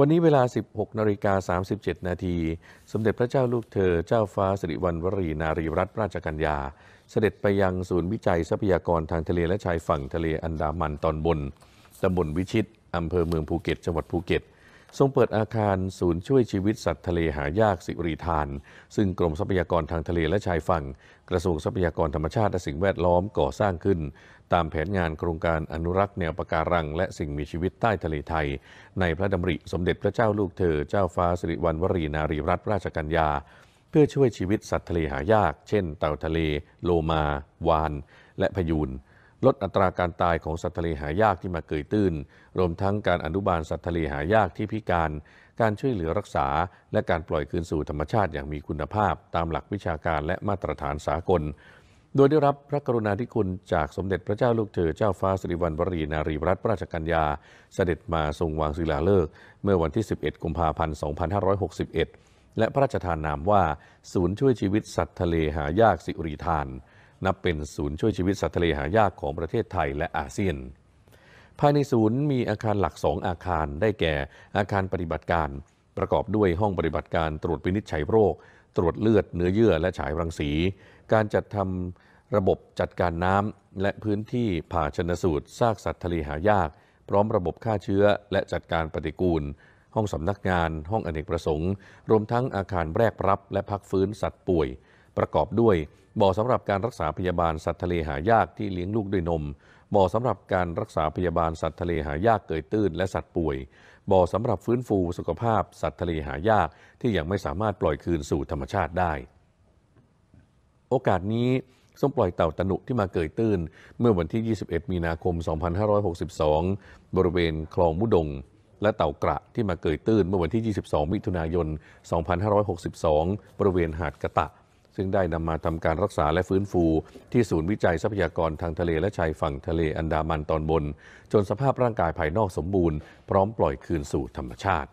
วันนี้เวลา 16 นาฬิกา 37 นาที สมเด็จพระเจ้าลูกเธอ เจ้าฟ้าสิริวัณวรีนารีรัตนราชกัญญา เสด็จไปยังศูนย์วิจัยทรัพยากรทางทะเลและชายฝั่งทะเลอันดามันตอนบน ตำบลวิชิต อำเภอเมืองภูเก็ต จังหวัดภูเก็ตทรงเปิดอาคารศูนย์ ช่วยชีวิตสัตว์ทะเลหายากสิริธาน ซึ่งกรมทรัพยากรทางทะเลและชายฝั่งกระทรวงทรัพยากรธรรมชาติและสิ่งแวดล้อมก่อสร้างขึ้น ตามแผนงานโครงการอนุรักษ์แนวปะการัง และสิ่งมีชีวิตใต้ทะเลไทย ในพระดำริสมเด็จพระเจ้าลูกเธอ เจ้าฟ้าสิริวัณวรีนารีรัตนราชกัญญา เพื่อช่วยชีวิตสัตว์ทะเลหายาก เช่นเต่าทะเล โลมา วานและพยูนลดอัตราการตายของสัตว์ทะเลหายากที่มาเกยตื้น รวมทั้งการอนุบาลสัตว์ทะเลหายากที่พิการ การช่วยเหลือรักษา และการปล่อยคืนสู่ธรรมชาติอย่างมีคุณภาพ ตามหลักวิชาการและมาตรฐานสากล โดยได้รับพระกรุณาธิคุณจากสมเด็จพระเจ้าลูกเธอเจ้าฟ้าสิริวัณวรีนารีรัตนราชกัญญาเสด็จมาทรงวางศิลาฤกษ์เมื่อวันที่ 11 กุมภาพันธ์ 2561 และพระราชทานนามว่า ศูนย์ช่วยชีวิตสัตว์ทะเลหายากสิริธานนับเป็นศูนย์ช่วยชีวิตสัตว์ทะเลหายากของประเทศไทยและอาเซียนภายในศูนย์มีอาคารหลักสองอาคารได้แก่ อาคารปฏิบัติการประกอบด้วยห้องปฏิบัติการตรวจวินิจฉัยโรค ตรวจเลือดเนื้อเยื่อและฉายรังสี การจัดทำระบบจัดการน้ำและพื้นที่ผ่าชนสูตรซากสัตว์ทะเลหายาก พร้อมระบบฆ่าเชื้อและจัดการปฏิกูล ห้องสำนักงาน ห้องอเนกประสงค์ รวมทั้งอาคารแรกรับ และพักฟื้นสัตว์ป่วยประกอบด้วยบ่อสำหรับการรักษาพยาบาลสัตว์ทะเลหายากที่เลี้ยงลูกด้วยนมบ่อสำหรับการรักษาพยาบาลสัตว์ทะเลหายากเกยตื้นและสัตว์ป่วย บ่อสำหรับฟื้นฟูสุขภาพสัตว์ทะเลหายากที่ยังไม่สามารถปล่อยคืนสู่ธรรมชาติได้ โอกาสนี้ส้มปล่อยเต่าตนุที่มาเกยตื้นเมื่อวันที่ 21 มีนาคม 2562 บริเวณคลองมุดง และเต่ากระที่มาเกยตื้นเมื่อวันที่ 22มิถุนายน 2562บริเวณหาดกระตะซึ่งได้นำมาทำการรักษาและฟื้นฟู ที่ศูนย์วิจัยทรัพยากรทางทะเลและชายฝั่งทะเลอันดามันตอนบน จนสภาพร่างกายภายนอกสมบูรณ์ พร้อมปล่อยคืนสู่ธรรมชาติ